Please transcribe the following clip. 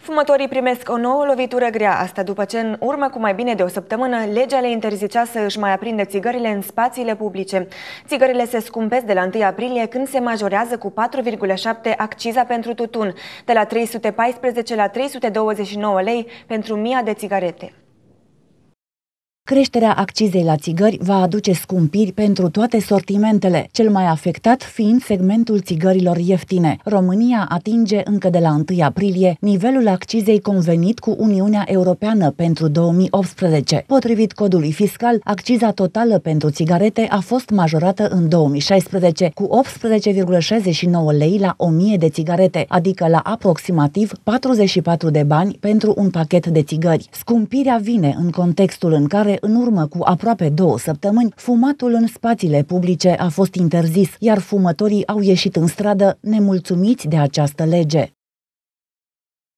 Fumătorii primesc o nouă lovitură grea, asta după ce în urmă cu mai bine de o săptămână, legea le interzicea să își mai aprinde țigările în spațiile publice. Țigările se scumpesc de la 1 aprilie când se majorează cu 4,7 acciza pentru tutun, de la 314 la 329 lei pentru 1000 de țigarete. Creșterea accizei la țigări va aduce scumpiri pentru toate sortimentele, cel mai afectat fiind segmentul țigărilor ieftine. România atinge încă de la 1 aprilie nivelul accizei convenit cu Uniunea Europeană pentru 2018. Potrivit codului fiscal, acciza totală pentru țigarete a fost majorată în 2016 cu 18,69 lei la 1000 de țigarete, adică la aproximativ 44 de bani pentru un pachet de țigări. Scumpirea vine în contextul în care în urmă cu aproape două săptămâni, fumatul în spațiile publice a fost interzis, iar fumătorii au ieșit în stradă nemulțumiți de această lege.